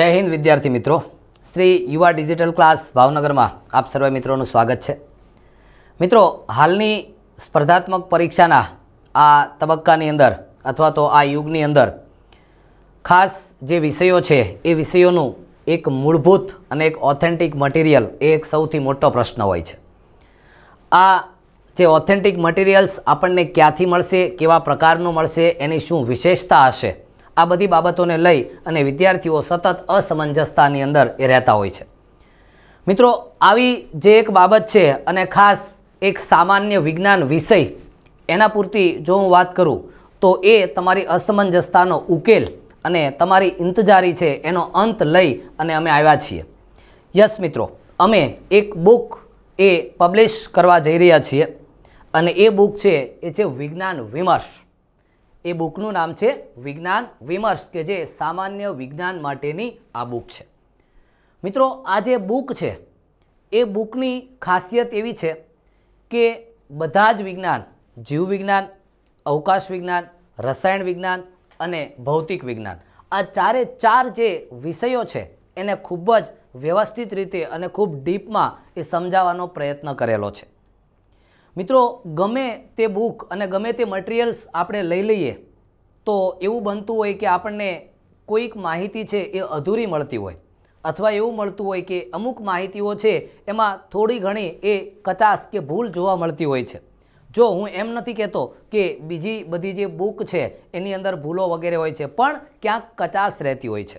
જય હિન્દ વિદ્યાર્થી મિત્રો શ્રી યુવા ડિજિટલ ક્લાસ ભાવનગરમાં આપ સર્વે મિત્રોનું સ્વાગત છે મિત્રો હાલની સ્પર્ધાત્મક પરીક્ષાના આ તબક્કાની અંદર અથવા તો આ યુગની અંદર ખાસ જે વિષયો છે એ વિષયોનું એક મૂળભૂત અને એક ઓથેન્ટિક મટીરિયલ એ એક સૌથી મોટો પ્રશ્ન હોય છે આ જે ઓથેન્ટિક મટીરિયલ્સ આપણને ક્યાંથી મળશે કેવા પ્રકારનું મળશે એની શું વિશેષતા હશે આ બધી બાબતોને લઈ અને વિદ્યાર્થીઓ સતત અસમંજસતાની અંદર એ રહેતા હોય છે મિત્રો આવી જે એક બાબત છે અને ખાસ એક સામાન્ય વિજ્ઞાન વિષય એના પૂરતી જો હું વાત કરું તો એ તમારી અસમંજસતાનો ઉકેલ અને તમારી ઇંતજારી છે એનો અંત લઈ અને અમે આવ્યા છીએ યસ મિત્રો અમે એક બુક એ પબ્લિશ કરવા જઈ રહ્યા છીએ અને એ બુક છે એ છે વિજ્ઞાન વિમર્શ એ બુકનું નામ છે વિજ્ઞાન વિમર્શ કે જે સામાન્ય વિજ્ઞાન માટેની આ બુક છે મિત્રો આ જે બુક છે એ બુકની ખાસિયત એવી છે કે બધા જ વિજ્ઞાન જીવવિજ્ઞાન અવકાશ વિજ્ઞાન રસાયણ વિજ્ઞાન અને ભૌતિક વિજ્ઞાન આ ચારે ચાર જે વિષયો છે એને ખૂબ જ વ્યવસ્થિત રીતે અને ખૂબ ડીપમાં એ સમજાવવાનો પ્રયત્ન કરેલો છે મિત્રો ગમે તે બુક અને ગમે તે મટિરિયલ્સ આપણે લઈ લઈએ તો એવું બનતું હોય કે આપણને કોઈક માહિતી છે એ અધૂરી મળતી હોય અથવા એવું મળતું હોય કે અમુક માહિતીઓ છે એમાં થોડી ઘણી એ કચાસ કે ભૂલ જોવા મળતી હોય છે જો હું એમ નથી કહેતો કે બીજી બધી જે બુક છે એની અંદર ભૂલો વગેરે હોય છે પણ ક્યાંક કચાસ રહેતી હોય છે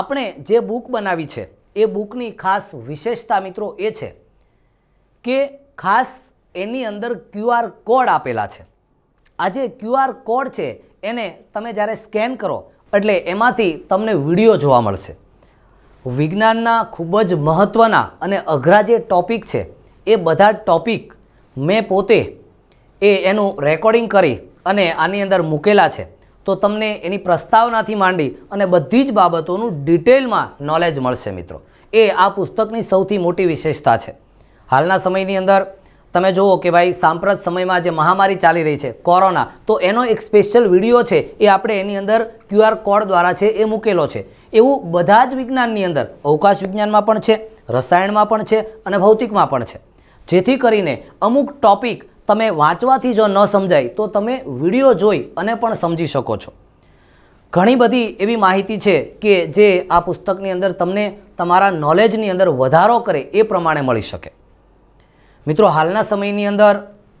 આપણે જે બુક બનાવી છે એ બુકની ખાસ વિશેષતા મિત્રો એ છે કે ખાસ એની અંદર ક્યુઆર કોડ આપેલા છે આ જે ક્યુઆર કોડ છે એને તમે જ્યારે સ્કેન કરો એટલે એમાંથી તમને વિડીયો જોવા મળશે વિજ્ઞાનના ખૂબ જ મહત્ત્વના અને અઘરા જે ટોપિક છે એ બધા ટોપિક મેં પોતે એ એનું રેકોર્ડિંગ કરી અને આની અંદર મૂકેલા છે તો તમને એની પ્રસ્તાવનાથી માંડી અને બધી જ બાબતોનું ડિટેલમાં નોલેજ મળશે મિત્રો એ આ પુસ્તકની સૌથી મોટી વિશેષતા છે હાલના સમયની અંદર તમે જુઓ કે ભાઈ સાંપ્રત સમયમાં જે મહામારી ચાલી રહી છે કોરોના તો એનો એક સ્પેશિયલ વિડીયો છે એ આપણે એની અંદર ક્યુઆર કોડ દ્વારા છે એ મૂકેલો છે એવું બધા જ વિજ્ઞાનની અંદર અવકાશ વિજ્ઞાનમાં પણ છે રસાયણમાં પણ છે અને ભૌતિકમાં પણ છે જેથી કરીને અમુક ટોપિક તમે વાંચવાથી જો ન સમજાય તો તમે વિડીયો જોઈ અને પણ સમજી શકો છો ઘણી બધી એવી માહિતી છે કે જે આ પુસ્તકની અંદર તમને તમારા નોલેજની અંદર વધારો કરે એ પ્રમાણે મળી શકે મિત્રો હાલના સમયની અંદર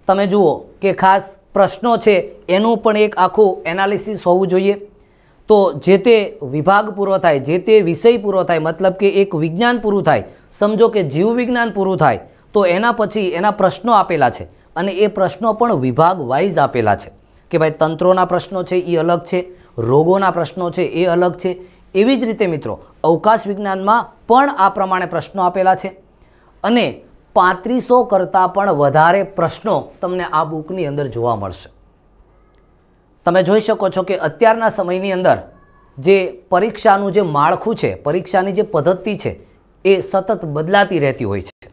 તમે જુઓ કે ખાસ પ્રશ્નો છે એનું પણ એક આખું એનાલિસિસ હોવું જોઈએ તો જે તે વિભાગ પૂરો થાય જે તે વિષય પૂરો થાય મતલબ કે એક વિજ્ઞાન પૂરું થાય સમજો કે જીવ વિજ્ઞાન પૂરું થાય તો એના પછી એના પ્રશ્નો આપેલા છે અને એ પ્રશ્નો પણ વિભાગ વાઇઝ આપેલા છે કે ભાઈ તંત્રોના પ્રશ્નો છે એ અલગ છે રોગોના પ્રશ્નો છે એ અલગ છે એવી જ રીતે મિત્રો અવકાશ વિજ્ઞાનમાં પણ આ પ્રમાણે પ્રશ્નો આપેલા છે અને પાંત્રીસો કરતાં પણ વધારે પ્રશ્નો તમને આ બુકની અંદર જોવા મળશે તમે જોઈ શકો છો કે અત્યારના સમયની અંદર જે પરીક્ષાનું જે માળખું છે પરીક્ષાની જે પદ્ધતિ છે એ સતત બદલાતી રહેતી હોય છે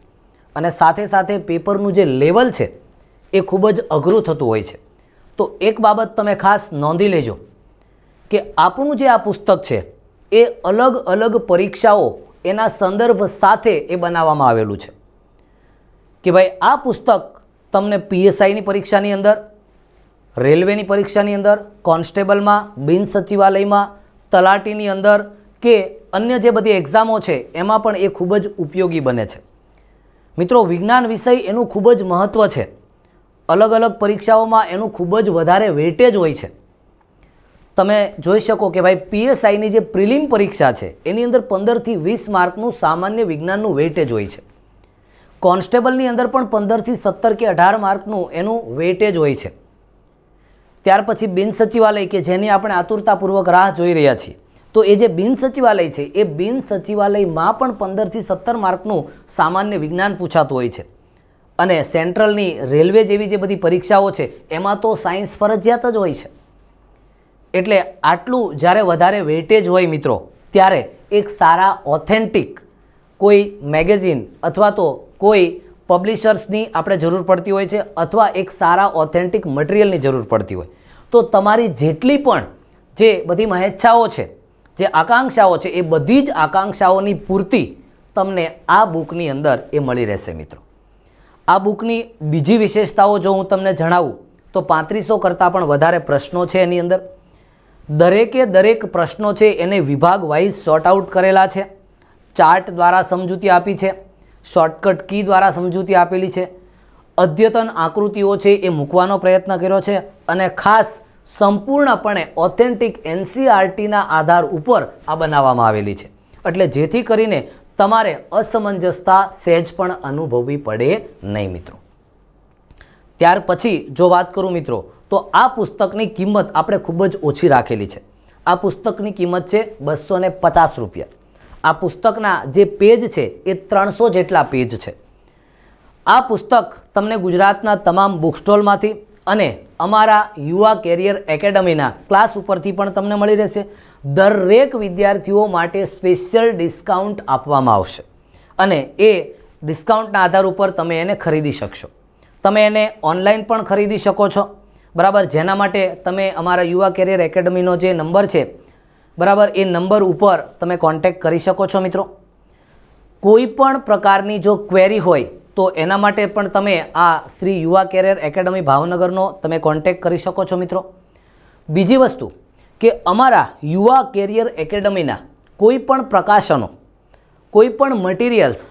અને સાથે સાથે પેપરનું જે લેવલ છે એ ખૂબ જ અઘરું થતું હોય છે તો એક બાબત તમે ખાસ નોંધી લેજો કે આપણું જે આ પુસ્તક છે એ અલગ અલગ પરીક્ષાઓ એના સંદર્ભ સાથે એ બનાવવામાં આવેલું છે કે ભાઈ આ પુસ્તક તમને પીએસઆઈની પરીક્ષાની અંદર રેલવેની પરીક્ષાની અંદર કોન્સ્ટેબલમાં બિન સચિવાલયમાં તલાટીની અંદર કે અન્ય જે બધી એક્ઝામો છે એમાં પણ એ ખૂબ જ ઉપયોગી બને છે મિત્રો વિજ્ઞાન વિષય એનું ખૂબ જ મહત્ત્વ છે અલગ અલગ પરીક્ષાઓમાં એનું ખૂબ જ વધારે વેટેજ હોય છે તમે જોઈ શકો કે ભાઈ પીએસઆઈની જે પ્રિલિમ પરીક્ષા છે એની અંદર પંદરથી વીસ માર્કનું સામાન્ય વિજ્ઞાનનું વેટેજ હોય છે કોન્સ્ટેબલની અંદર પણ પંદરથી સત્તર કે અઢાર માર્કનું એનું વેટેજ હોય છે ત્યાર પછી બિનસચિવાલય કે જેની આપણે આતુરતાપૂર્વક રાહ જોઈ રહ્યા છીએ તો એ જે બિનસચિવાલય છે એ બિન સચિવાલયમાં પણ પંદરથી સત્તર માર્કનું સામાન્ય વિજ્ઞાન પૂછાતું હોય છે અને સેન્ટ્રલની રેલવે જેવી જે બધી પરીક્ષાઓ છે એમાં તો સાયન્સ ફરજિયાત જ હોય છે એટલે આટલું જ્યારે વધારે વેટેજ હોય મિત્રો ત્યારે એક સારા ઓથેન્ટિક કોઈ મેગેઝિન અથવા તો કોઈ પબ્લિશર્સની આપણે જરૂર પડતી હોય છે અથવા એક સારા ઓથેન્ટિક મટિરિયલની જરૂર પડતી હોય તો તમારી જેટલી પણ જે બધી મહેચ્છાઓ છે જે આકાંક્ષાઓ છે એ બધી જ આકાંક્ષાઓની પૂર્તિ તમને આ બુકની અંદર એ મળી રહેશે મિત્રો આ બુકની બીજી વિશેષતાઓ જો હું તમને જણાવું તો પાંત્રીસો કરતાં પણ વધારે પ્રશ્નો છે એની અંદર દરેકે દરેક પ્રશ્નો છે એને વિભાગ વાઇઝ સોર્ટ આઉટ કરેલા છે ચાર્ટ દ્વારા સમજૂતી આપી છે શોર્ટકટ કી દ્વારા સમજૂતી આપેલી છે અદ્યતન આકૃતિઓ છે એ મૂકવાનો પ્રયત્ન કર્યો છે અને ખાસ સંપૂર્ણપણે ઓથેન્ટિક એનસીઆરટીના આધાર ઉપર આ બનાવવામાં આવેલી છે એટલે જેથી કરીને તમારે અસમંજસતા સહેજ પણ અનુભવવી પડે નહીં મિત્રો ત્યાર પછી જો વાત કરું મિત્રો તો આ પુસ્તકની કિંમત આપણે ખૂબ જ ઓછી રાખેલી છે આ પુસ્તકની કિંમત છે બસો પચાસ રૂપિયા આ પુસ્તકના જે પેજ છે એ ત્રણસો જેટલા પેજ છે આ પુસ્તક તમને ગુજરાતના તમામ બુક સ્ટોલમાંથી અને અમારા યુવા કેરિયર એકેડમીના ક્લાસ ઉપરથી પણ તમને મળી રહેશે દરેક વિદ્યાર્થીઓ માટે સ્પેશિયલ ડિસ્કાઉન્ટ આપવામાં આવશે અને એ ડિસ્કાઉન્ટના આધાર ઉપર તમે એને ખરીદી શકશો તમે એને ઓનલાઈન પણ ખરીદી શકો છો બરાબર જેના માટે તમે અમારા યુવા કેરિયર એકેડમીનો જે નંબર છે બરાબર એ નંબર ઉપર તમે કોન્ટેક્ટ કરી શકો છો મિત્રો કોઈ પણ પ્રકારની જો ક્વેરી હોય તો એના માટે પણ તમે આ શ્રી યુવા કેરિયર એકેડમી ભાવનગરનો તમે કોન્ટેક્ટ કરી શકો છો મિત્રો બીજી વસ્તુ કે અમારા યુવા કેરિયર એકેડમીના કોઈપણ પ્રકાશનો કોઈ પણ મટીરિયલ્સ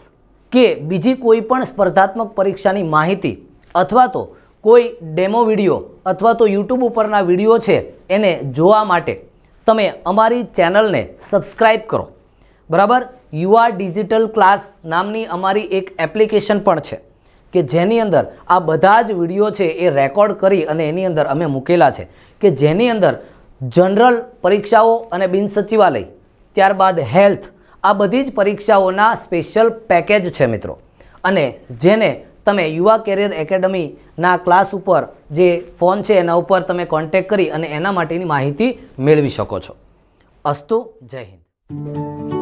કે બીજી કોઈપણ સ્પર્ધાત્મક પરીક્ષાની માહિતી અથવા તો કોઈ ડેમો વિડીયો અથવા તો યુટ્યુબ ઉપરના વિડીયો છે એને જોવા માટે તમે અમારી ચેનલને સબસ્ક્રાઈબ કરો બરાબર યુઆર ડિજિટલ ક્લાસ નામની અમારી એક એપ્લિકેશન પણ છે કે જેની અંદર આ બધા જ વિડીયો છે એ રેકોર્ડ કરી અને એની અંદર અમે મૂકેલા છે કે જેની અંદર જનરલ પરીક્ષાઓ અને બિન સચિવાલય ત્યારબાદ હેલ્થ આ બધી જ પરીક્ષાઓના સ્પેશિયલ પેકેજ છે મિત્રો અને જેને તમે યુવા કેરિયર એકેડમીના ક્લાસ ઉપર જે ફોન છે એના ઉપર તમે કોન્ટેક કરી અને એના માટેની માહિતી મેળવી શકો છો અસ્તુ જય હિન્દ